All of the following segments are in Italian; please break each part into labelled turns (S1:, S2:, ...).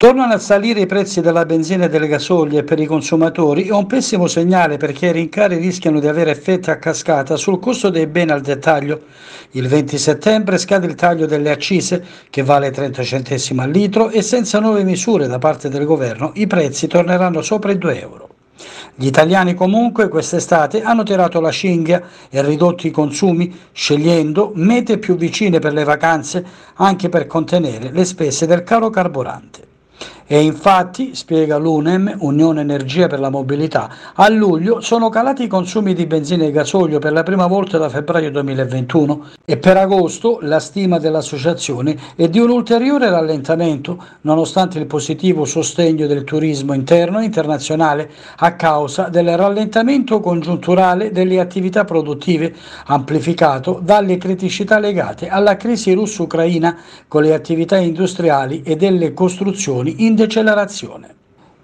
S1: Tornano a salire i prezzi della benzina e delle gasoglie per i consumatori è un pessimo segnale perché i rincari rischiano di avere effetti a cascata sul costo dei beni al dettaglio. Il 20 settembre scade il taglio delle accise, che vale 30 centesimi al litro, e senza nuove misure da parte del governo i prezzi torneranno sopra i 2 euro. Gli italiani comunque quest'estate hanno tirato la cinghia e ridotto i consumi scegliendo mete più vicine per le vacanze anche per contenere le spese del caro carburante e infatti, spiega l'UNEM, Unione Energia per la Mobilità, a luglio sono calati i consumi di benzina e gasolio per la prima volta da febbraio 2021 e per agosto la stima dell'associazione è di un ulteriore rallentamento nonostante il positivo sostegno del turismo interno e internazionale a causa del rallentamento congiunturale delle attività produttive amplificato dalle criticità legate alla crisi russo-ucraina con le attività industriali e delle costruzioni industriali decelerazione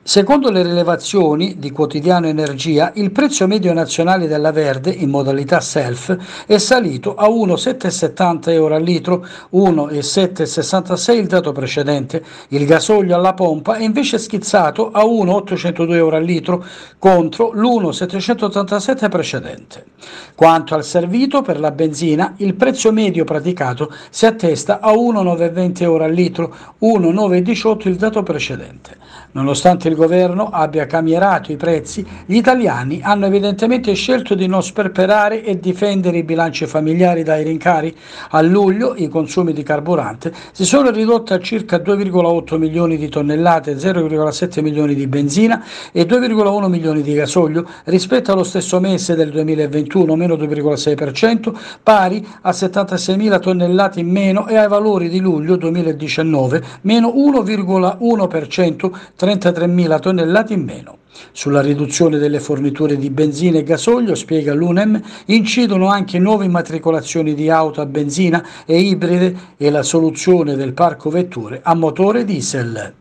S1: Secondo le rilevazioni di Quotidiano Energia, il prezzo medio nazionale della verde in modalità self è salito a 1,770 euro al litro, 1,766 il dato precedente. Il gasolio alla pompa è invece schizzato a 1,802 euro al litro contro l'1,787 precedente. Quanto al servito per la benzina, il prezzo medio praticato si attesta a 1,920 euro al litro, 1,918 il dato precedente. Nonostante il il governo abbia camierato i prezzi, gli italiani hanno evidentemente scelto di non sperperare e difendere i bilanci familiari dai rincari. A luglio i consumi di carburante si sono ridotti a circa 2,8 milioni di tonnellate, 0,7 milioni di benzina e 2,1 milioni di gasolio rispetto allo stesso mese del 2021, meno 2,6%, pari a 76 mila tonnellate in meno e ai valori di luglio 2019, meno 1,1%, 33 mila. 20.000 tonnellate in meno. Sulla riduzione delle forniture di benzina e gasolio, spiega l'UNEM, incidono anche nuove immatricolazioni di auto a benzina e ibride e la soluzione del parco vetture a motore diesel.